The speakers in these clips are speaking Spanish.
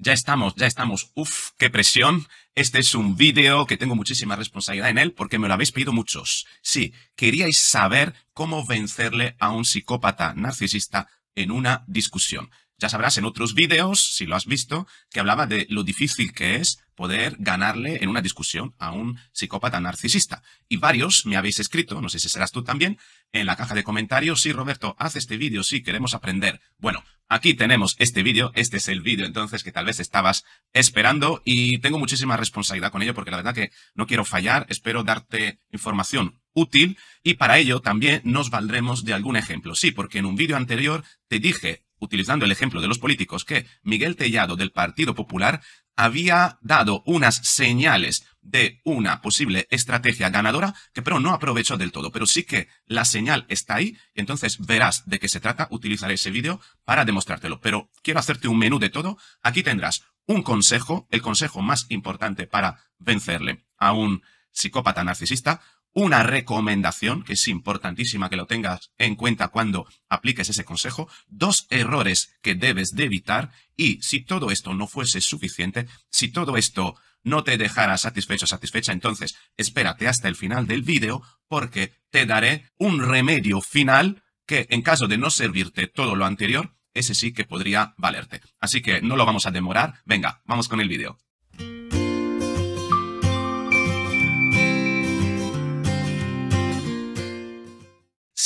Ya estamos, ya estamos. Uf, qué presión. Este es un vídeo que tengo muchísima responsabilidad en él porque me lo habéis pedido muchos. Sí, queríais saber cómo vencerle a un psicópata narcisista en una discusión. Ya sabrás en otros vídeos, si lo has visto, que hablaba de lo difícil que es poder ganarle en una discusión a un psicópata narcisista. Y varios me habéis escrito, no sé si serás tú también, en la caja de comentarios, sí, Roberto, haz este vídeo, sí, queremos aprender. Bueno, aquí tenemos este vídeo, este es el vídeo entonces que tal vez estabas esperando y tengo muchísima responsabilidad con ello porque la verdad que no quiero fallar, espero darte información útil y para ello también nos valdremos de algún ejemplo. Sí, porque en un vídeo anterior te dije utilizando el ejemplo de los políticos, que Miguel Tellado del Partido Popular había dado unas señales de una posible estrategia ganadora que pero no aprovechó del todo, pero sí que la señal está ahí, entonces verás de qué se trata, utilizaré ese vídeo para demostrártelo, pero quiero hacerte un menú de todo, aquí tendrás un consejo, el consejo más importante para vencerle a un psicópata narcisista, una recomendación, que es importantísima que lo tengas en cuenta cuando apliques ese consejo, dos errores que debes de evitar y si todo esto no fuese suficiente, si todo esto no te dejara satisfecho satisfecha, entonces espérate hasta el final del vídeo porque te daré un remedio final que en caso de no servirte todo lo anterior, ese sí que podría valerte. Así que no lo vamos a demorar, venga, vamos con el vídeo.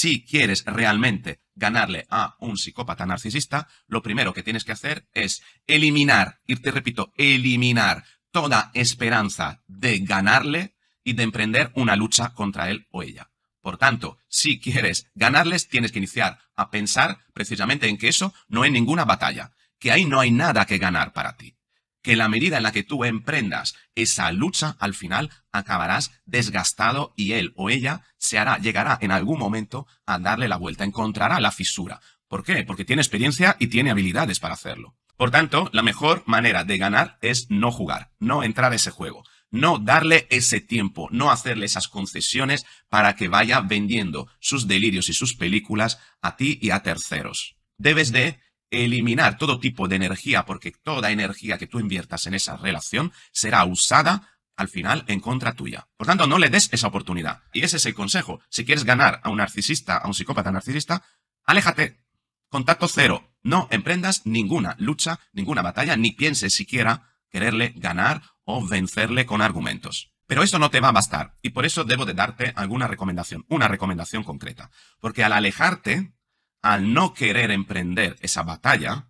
si quieres realmente ganarle a un psicópata narcisista, lo primero que tienes que hacer es eliminar, y te repito, eliminar toda esperanza de ganarle y de emprender una lucha contra él o ella. Por tanto, si quieres ganarles, tienes que iniciar a pensar precisamente en que eso no es ninguna batalla, que ahí no hay nada que ganar para ti que la medida en la que tú emprendas esa lucha, al final acabarás desgastado y él o ella se hará, llegará en algún momento a darle la vuelta, encontrará la fisura. ¿Por qué? Porque tiene experiencia y tiene habilidades para hacerlo. Por tanto, la mejor manera de ganar es no jugar, no entrar a ese juego, no darle ese tiempo, no hacerle esas concesiones para que vaya vendiendo sus delirios y sus películas a ti y a terceros. Debes de eliminar todo tipo de energía, porque toda energía que tú inviertas en esa relación será usada al final en contra tuya. Por tanto, no le des esa oportunidad. Y ese es el consejo. Si quieres ganar a un narcisista, a un psicópata narcisista, aléjate. Contacto cero. No emprendas ninguna lucha, ninguna batalla, ni pienses siquiera quererle ganar o vencerle con argumentos. Pero eso no te va a bastar y por eso debo de darte alguna recomendación, una recomendación concreta. Porque al alejarte, al no querer emprender esa batalla,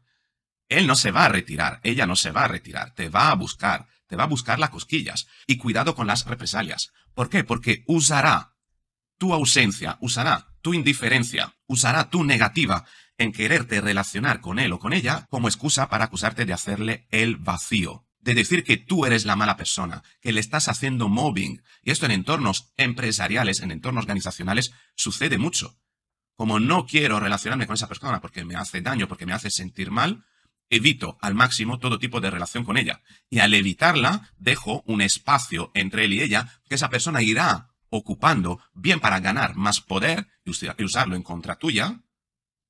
él no se va a retirar, ella no se va a retirar, te va a buscar, te va a buscar las cosquillas. Y cuidado con las represalias. ¿Por qué? Porque usará tu ausencia, usará tu indiferencia, usará tu negativa en quererte relacionar con él o con ella como excusa para acusarte de hacerle el vacío, de decir que tú eres la mala persona, que le estás haciendo mobbing. Y esto en entornos empresariales, en entornos organizacionales, sucede mucho como no quiero relacionarme con esa persona porque me hace daño, porque me hace sentir mal, evito al máximo todo tipo de relación con ella. Y al evitarla, dejo un espacio entre él y ella que esa persona irá ocupando bien para ganar más poder y usarlo en contra tuya,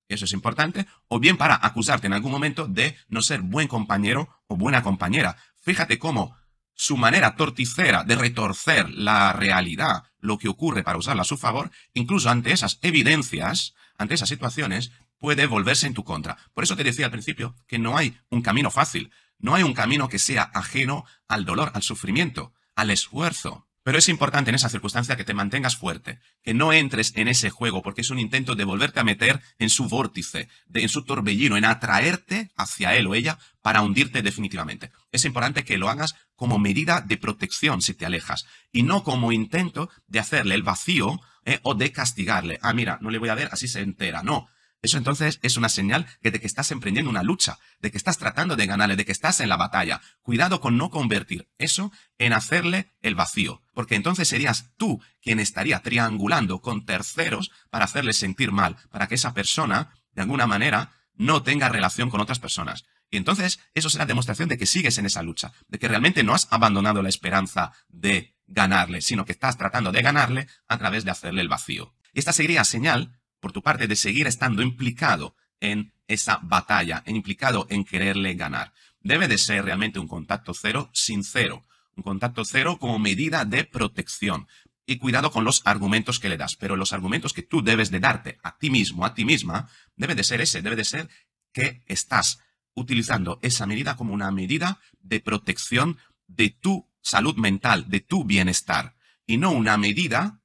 eso es importante, o bien para acusarte en algún momento de no ser buen compañero o buena compañera. Fíjate cómo su manera torticera de retorcer la realidad, lo que ocurre para usarla a su favor, incluso ante esas evidencias, ante esas situaciones, puede volverse en tu contra. Por eso te decía al principio que no hay un camino fácil, no hay un camino que sea ajeno al dolor, al sufrimiento, al esfuerzo. Pero es importante en esa circunstancia que te mantengas fuerte, que no entres en ese juego, porque es un intento de volverte a meter en su vórtice, de, en su torbellino, en atraerte hacia él o ella para hundirte definitivamente. Es importante que lo hagas como medida de protección si te alejas, y no como intento de hacerle el vacío eh, o de castigarle. Ah, mira, no le voy a ver, así se entera. No, eso entonces es una señal de que estás emprendiendo una lucha, de que estás tratando de ganarle, de que estás en la batalla. Cuidado con no convertir eso en hacerle el vacío, porque entonces serías tú quien estaría triangulando con terceros para hacerle sentir mal, para que esa persona, de alguna manera, no tenga relación con otras personas. Y entonces eso será demostración de que sigues en esa lucha, de que realmente no has abandonado la esperanza de ganarle, sino que estás tratando de ganarle a través de hacerle el vacío. Y esta sería señal por tu parte de seguir estando implicado en esa batalla, implicado en quererle ganar. Debe de ser realmente un contacto cero sincero, un contacto cero como medida de protección. Y cuidado con los argumentos que le das, pero los argumentos que tú debes de darte a ti mismo, a ti misma, debe de ser ese, debe de ser que estás utilizando esa medida como una medida de protección de tu salud mental, de tu bienestar, y no una medida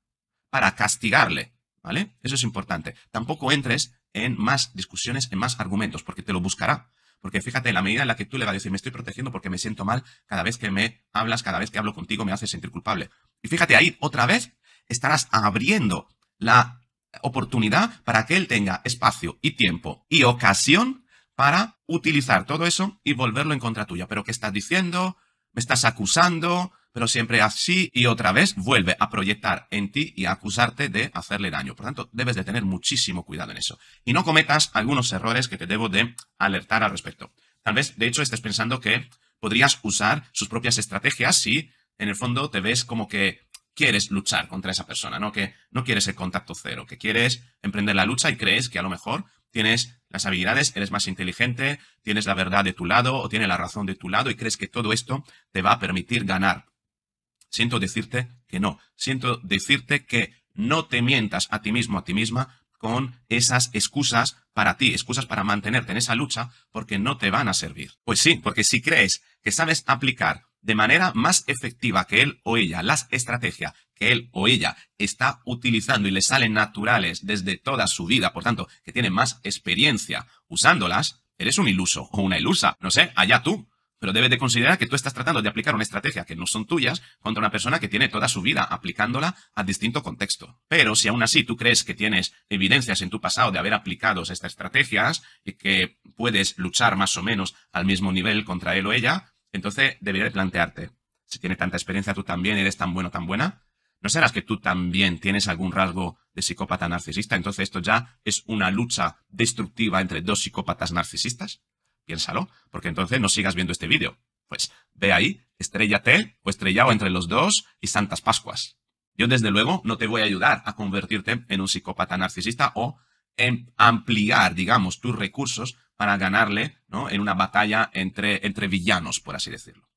para castigarle, eso es importante. Tampoco entres en más discusiones, en más argumentos, porque te lo buscará. Porque fíjate, la medida en la que tú le vas a decir, me estoy protegiendo porque me siento mal, cada vez que me hablas, cada vez que hablo contigo, me haces sentir culpable. Y fíjate, ahí otra vez estarás abriendo la oportunidad para que él tenga espacio y tiempo y ocasión para utilizar todo eso y volverlo en contra tuya. Pero ¿qué estás diciendo? ¿Me estás acusando? pero siempre así y otra vez vuelve a proyectar en ti y a acusarte de hacerle daño. Por tanto, debes de tener muchísimo cuidado en eso. Y no cometas algunos errores que te debo de alertar al respecto. Tal vez, de hecho, estés pensando que podrías usar sus propias estrategias si en el fondo te ves como que quieres luchar contra esa persona, ¿no? Que no quieres el contacto cero, que quieres emprender la lucha y crees que a lo mejor tienes las habilidades, eres más inteligente, tienes la verdad de tu lado o tienes la razón de tu lado y crees que todo esto te va a permitir ganar Siento decirte que no. Siento decirte que no te mientas a ti mismo, a ti misma, con esas excusas para ti, excusas para mantenerte en esa lucha, porque no te van a servir. Pues sí, porque si crees que sabes aplicar de manera más efectiva que él o ella las estrategias que él o ella está utilizando y le salen naturales desde toda su vida, por tanto, que tiene más experiencia usándolas, eres un iluso o una ilusa, no sé, allá tú. Pero debes de considerar que tú estás tratando de aplicar una estrategia que no son tuyas contra una persona que tiene toda su vida aplicándola a distinto contexto. Pero si aún así tú crees que tienes evidencias en tu pasado de haber aplicado estas estrategias y que puedes luchar más o menos al mismo nivel contra él o ella, entonces deberías plantearte, si tiene tanta experiencia tú también, eres tan bueno, tan buena, ¿no serás que tú también tienes algún rasgo de psicópata narcisista? Entonces esto ya es una lucha destructiva entre dos psicópatas narcisistas. Piénsalo, porque entonces no sigas viendo este vídeo. Pues ve ahí, estrellate o estrellado entre los dos y santas pascuas. Yo desde luego no te voy a ayudar a convertirte en un psicópata narcisista o en ampliar, digamos, tus recursos para ganarle ¿no? en una batalla entre, entre villanos, por así decirlo.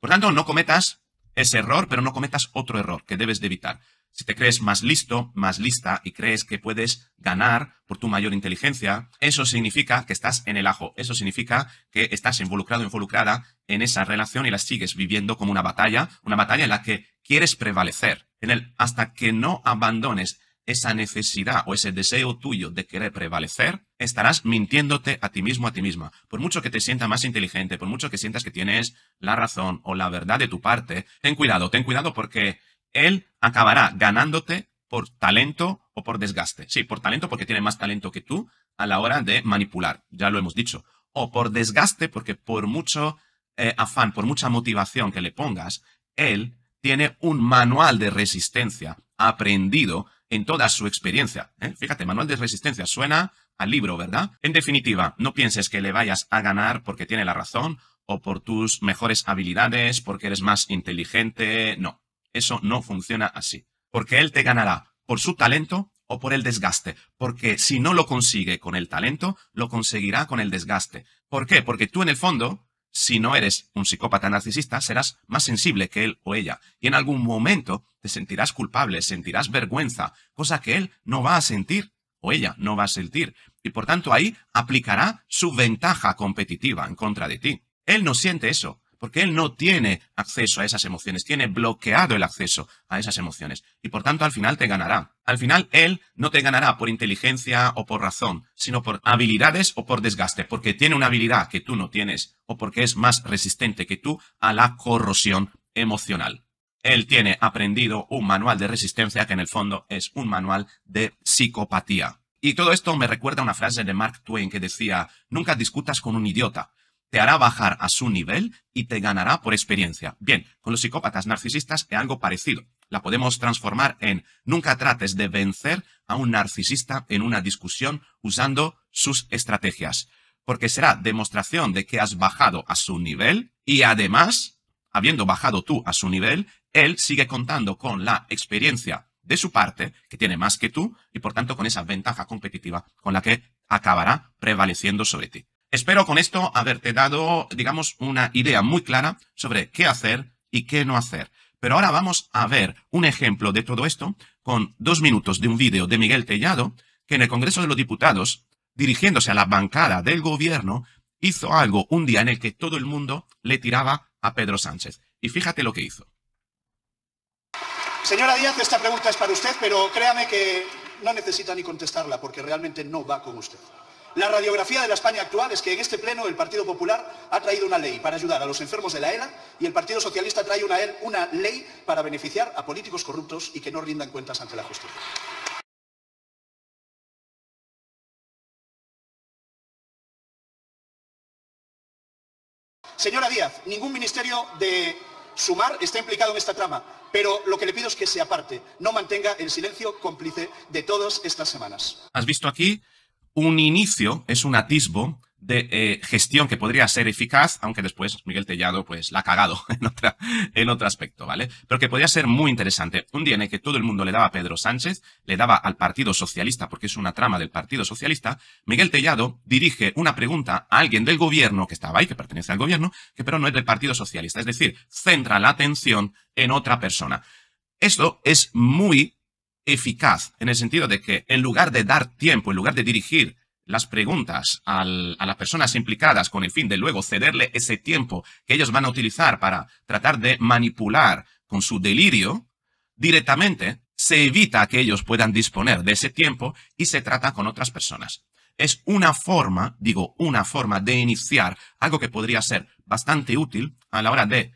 Por tanto, no cometas ese error, pero no cometas otro error que debes de evitar. Si te crees más listo, más lista y crees que puedes ganar por tu mayor inteligencia, eso significa que estás en el ajo, eso significa que estás involucrado, involucrada en esa relación y la sigues viviendo como una batalla, una batalla en la que quieres prevalecer. En el hasta que no abandones esa necesidad o ese deseo tuyo de querer prevalecer, estarás mintiéndote a ti mismo, a ti misma. Por mucho que te sienta más inteligente, por mucho que sientas que tienes la razón o la verdad de tu parte, ten cuidado, ten cuidado porque él acabará ganándote por talento o por desgaste. Sí, por talento porque tiene más talento que tú a la hora de manipular, ya lo hemos dicho. O por desgaste porque por mucho eh, afán, por mucha motivación que le pongas, él tiene un manual de resistencia aprendido en toda su experiencia. ¿eh? Fíjate, manual de resistencia suena al libro, ¿verdad? En definitiva, no pienses que le vayas a ganar porque tiene la razón o por tus mejores habilidades, porque eres más inteligente, no. Eso no funciona así, porque él te ganará por su talento o por el desgaste, porque si no lo consigue con el talento, lo conseguirá con el desgaste. ¿Por qué? Porque tú en el fondo, si no eres un psicópata narcisista, serás más sensible que él o ella, y en algún momento te sentirás culpable, sentirás vergüenza, cosa que él no va a sentir o ella no va a sentir, y por tanto ahí aplicará su ventaja competitiva en contra de ti. Él no siente eso, porque él no tiene acceso a esas emociones, tiene bloqueado el acceso a esas emociones y por tanto al final te ganará. Al final él no te ganará por inteligencia o por razón, sino por habilidades o por desgaste, porque tiene una habilidad que tú no tienes o porque es más resistente que tú a la corrosión emocional. Él tiene aprendido un manual de resistencia que en el fondo es un manual de psicopatía. Y todo esto me recuerda una frase de Mark Twain que decía, nunca discutas con un idiota, te hará bajar a su nivel y te ganará por experiencia. Bien, con los psicópatas narcisistas es algo parecido. La podemos transformar en nunca trates de vencer a un narcisista en una discusión usando sus estrategias, porque será demostración de que has bajado a su nivel y además, habiendo bajado tú a su nivel, él sigue contando con la experiencia de su parte, que tiene más que tú, y por tanto con esa ventaja competitiva con la que acabará prevaleciendo sobre ti. Espero con esto haberte dado, digamos, una idea muy clara sobre qué hacer y qué no hacer. Pero ahora vamos a ver un ejemplo de todo esto con dos minutos de un vídeo de Miguel Tellado, que en el Congreso de los Diputados, dirigiéndose a la bancada del gobierno, hizo algo un día en el que todo el mundo le tiraba a Pedro Sánchez. Y fíjate lo que hizo. Señora Díaz, esta pregunta es para usted, pero créame que no necesita ni contestarla porque realmente no va con usted. La radiografía de la España actual es que en este pleno el Partido Popular ha traído una ley para ayudar a los enfermos de la ELA y el Partido Socialista trae una, una ley para beneficiar a políticos corruptos y que no rindan cuentas ante la justicia. Señora Díaz, ningún ministerio de Sumar está implicado en esta trama, pero lo que le pido es que se aparte, no mantenga el silencio cómplice de todas estas semanas. ¿Has visto aquí un inicio, es un atisbo de eh, gestión que podría ser eficaz, aunque después Miguel Tellado pues la ha cagado en, otra, en otro aspecto, ¿vale? Pero que podría ser muy interesante. Un día en el que todo el mundo le daba a Pedro Sánchez, le daba al Partido Socialista, porque es una trama del Partido Socialista, Miguel Tellado dirige una pregunta a alguien del gobierno que estaba ahí, que pertenece al gobierno, que pero no es del Partido Socialista. Es decir, centra la atención en otra persona. Esto es muy eficaz, en el sentido de que en lugar de dar tiempo, en lugar de dirigir las preguntas a las personas implicadas con el fin de luego cederle ese tiempo que ellos van a utilizar para tratar de manipular con su delirio, directamente se evita que ellos puedan disponer de ese tiempo y se trata con otras personas. Es una forma, digo, una forma de iniciar algo que podría ser bastante útil a la hora de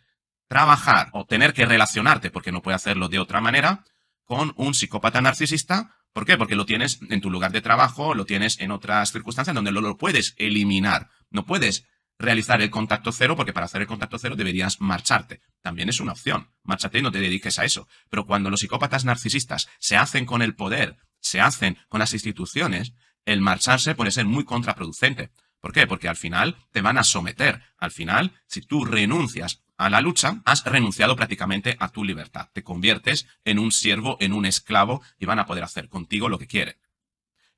trabajar o tener que relacionarte, porque no puede hacerlo de otra manera, con un psicópata narcisista. ¿Por qué? Porque lo tienes en tu lugar de trabajo, lo tienes en otras circunstancias donde no lo puedes eliminar. No puedes realizar el contacto cero, porque para hacer el contacto cero deberías marcharte. También es una opción. Márchate y no te dediques a eso. Pero cuando los psicópatas narcisistas se hacen con el poder, se hacen con las instituciones, el marcharse puede ser muy contraproducente. ¿Por qué? Porque al final te van a someter. Al final, si tú renuncias a la lucha, has renunciado prácticamente a tu libertad. Te conviertes en un siervo, en un esclavo y van a poder hacer contigo lo que quieren.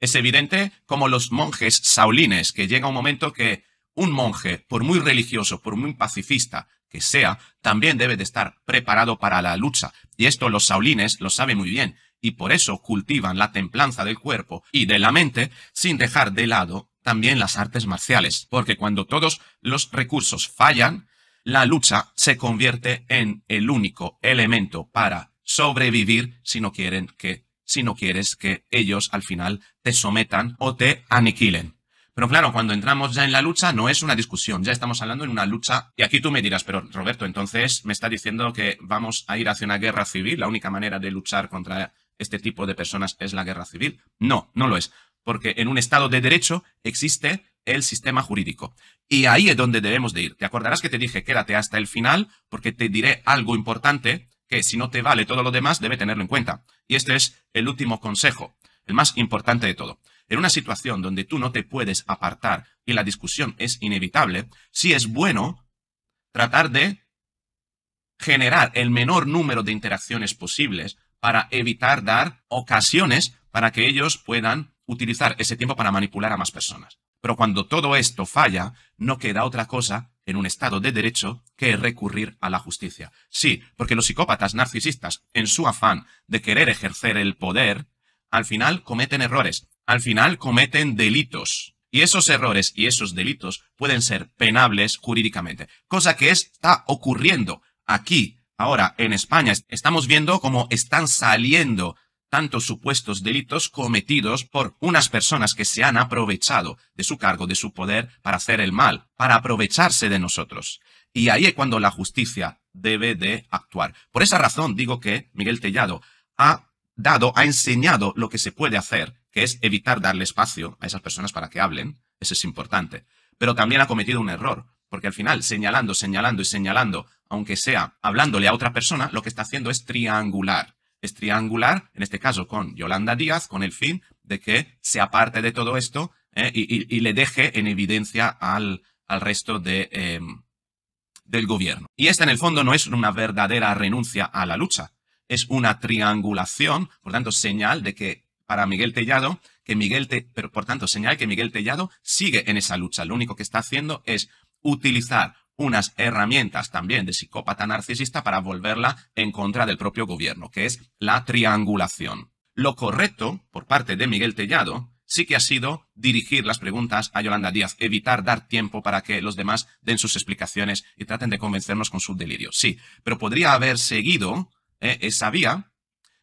Es evidente como los monjes saulines, que llega un momento que un monje, por muy religioso, por muy pacifista que sea, también debe de estar preparado para la lucha. Y esto los saulines lo saben muy bien, y por eso cultivan la templanza del cuerpo y de la mente sin dejar de lado también las artes marciales, porque cuando todos los recursos fallan, la lucha se convierte en el único elemento para sobrevivir si no quieren que si no quieres que ellos al final te sometan o te aniquilen. Pero claro, cuando entramos ya en la lucha no es una discusión, ya estamos hablando en una lucha. Y aquí tú me dirás, pero Roberto, entonces me está diciendo que vamos a ir hacia una guerra civil, la única manera de luchar contra este tipo de personas es la guerra civil. No, no lo es, porque en un Estado de Derecho existe el sistema jurídico. Y ahí es donde debemos de ir. Te acordarás que te dije quédate hasta el final porque te diré algo importante que si no te vale todo lo demás debe tenerlo en cuenta. Y este es el último consejo, el más importante de todo. En una situación donde tú no te puedes apartar y la discusión es inevitable, sí es bueno tratar de generar el menor número de interacciones posibles para evitar dar ocasiones para que ellos puedan utilizar ese tiempo para manipular a más personas. Pero cuando todo esto falla, no queda otra cosa en un Estado de Derecho que recurrir a la justicia. Sí, porque los psicópatas narcisistas, en su afán de querer ejercer el poder, al final cometen errores, al final cometen delitos. Y esos errores y esos delitos pueden ser penables jurídicamente, cosa que está ocurriendo aquí, ahora en España. Estamos viendo cómo están saliendo tantos supuestos delitos cometidos por unas personas que se han aprovechado de su cargo, de su poder, para hacer el mal, para aprovecharse de nosotros. Y ahí es cuando la justicia debe de actuar. Por esa razón digo que Miguel Tellado ha dado, ha enseñado lo que se puede hacer, que es evitar darle espacio a esas personas para que hablen. Eso es importante. Pero también ha cometido un error, porque al final, señalando, señalando y señalando, aunque sea hablándole a otra persona, lo que está haciendo es triangular es triangular, en este caso con Yolanda Díaz, con el fin de que se aparte de todo esto eh, y, le deje en evidencia al, al resto de, em, del gobierno. Y esta en el fondo no es una verdadera renuncia a la lucha, es una triangulación, por tanto, señal de que para Miguel Tellado, que Miguel, Te, por tanto, señal que Miguel Tellado sigue en esa lucha. Lo único que está haciendo es utilizar unas herramientas también de psicópata narcisista para volverla en contra del propio gobierno, que es la triangulación. Lo correcto, por parte de Miguel Tellado, sí que ha sido dirigir las preguntas a Yolanda Díaz, evitar dar tiempo para que los demás den sus explicaciones y traten de convencernos con su delirio. Sí, pero podría haber seguido eh, esa vía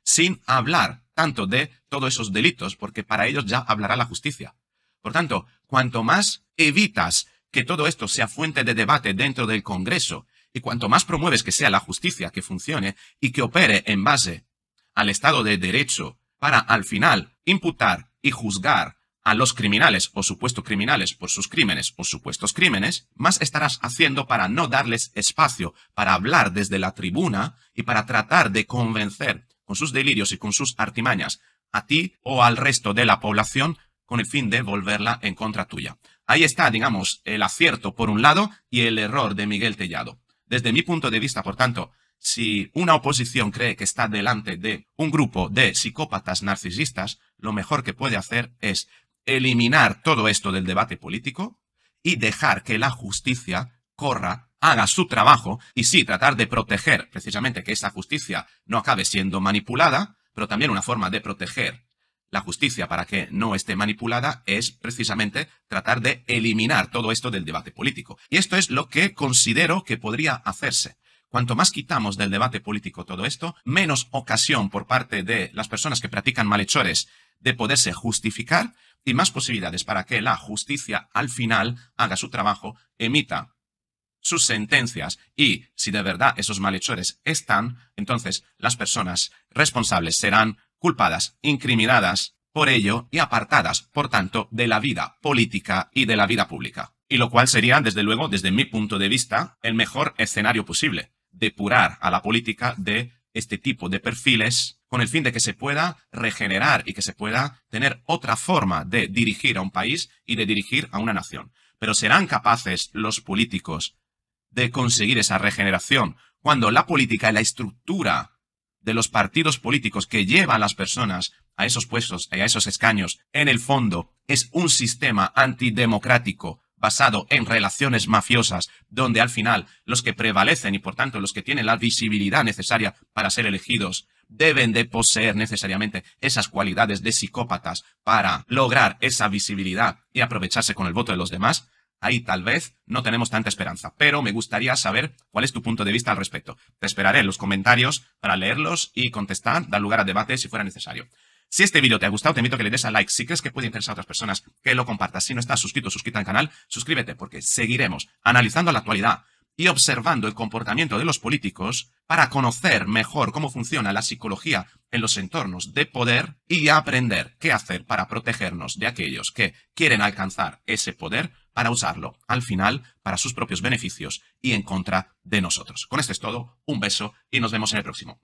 sin hablar tanto de todos esos delitos, porque para ellos ya hablará la justicia. Por tanto, cuanto más evitas que todo esto sea fuente de debate dentro del Congreso, y cuanto más promueves que sea la justicia que funcione y que opere en base al Estado de Derecho para al final imputar y juzgar a los criminales o supuestos criminales por sus crímenes o supuestos crímenes, más estarás haciendo para no darles espacio para hablar desde la tribuna y para tratar de convencer con sus delirios y con sus artimañas a ti o al resto de la población con el fin de volverla en contra tuya. Ahí está, digamos, el acierto por un lado y el error de Miguel Tellado. Desde mi punto de vista, por tanto, si una oposición cree que está delante de un grupo de psicópatas narcisistas, lo mejor que puede hacer es eliminar todo esto del debate político y dejar que la justicia corra, haga su trabajo y sí tratar de proteger precisamente que esa justicia no acabe siendo manipulada, pero también una forma de proteger la justicia para que no esté manipulada es precisamente tratar de eliminar todo esto del debate político. Y esto es lo que considero que podría hacerse. Cuanto más quitamos del debate político todo esto, menos ocasión por parte de las personas que practican malhechores de poderse justificar y más posibilidades para que la justicia al final haga su trabajo, emita sus sentencias y si de verdad esos malhechores están, entonces las personas responsables serán culpadas, incriminadas por ello y apartadas, por tanto, de la vida política y de la vida pública. Y lo cual sería, desde luego, desde mi punto de vista, el mejor escenario posible, depurar a la política de este tipo de perfiles con el fin de que se pueda regenerar y que se pueda tener otra forma de dirigir a un país y de dirigir a una nación. Pero serán capaces los políticos de conseguir esa regeneración cuando la política y la estructura de los partidos políticos que lleva a las personas a esos puestos y a esos escaños, en el fondo, es un sistema antidemocrático basado en relaciones mafiosas, donde al final los que prevalecen y por tanto los que tienen la visibilidad necesaria para ser elegidos deben de poseer necesariamente esas cualidades de psicópatas para lograr esa visibilidad y aprovecharse con el voto de los demás, Ahí tal vez no tenemos tanta esperanza, pero me gustaría saber cuál es tu punto de vista al respecto. Te esperaré en los comentarios para leerlos y contestar, dar lugar a debate si fuera necesario. Si este vídeo te ha gustado, te invito a que le des a like. Si crees que puede interesar a otras personas, que lo compartas. Si no estás suscrito, suscríbete al canal, suscríbete porque seguiremos analizando la actualidad y observando el comportamiento de los políticos para conocer mejor cómo funciona la psicología en los entornos de poder y aprender qué hacer para protegernos de aquellos que quieren alcanzar ese poder para usarlo al final para sus propios beneficios y en contra de nosotros. Con esto es todo, un beso y nos vemos en el próximo.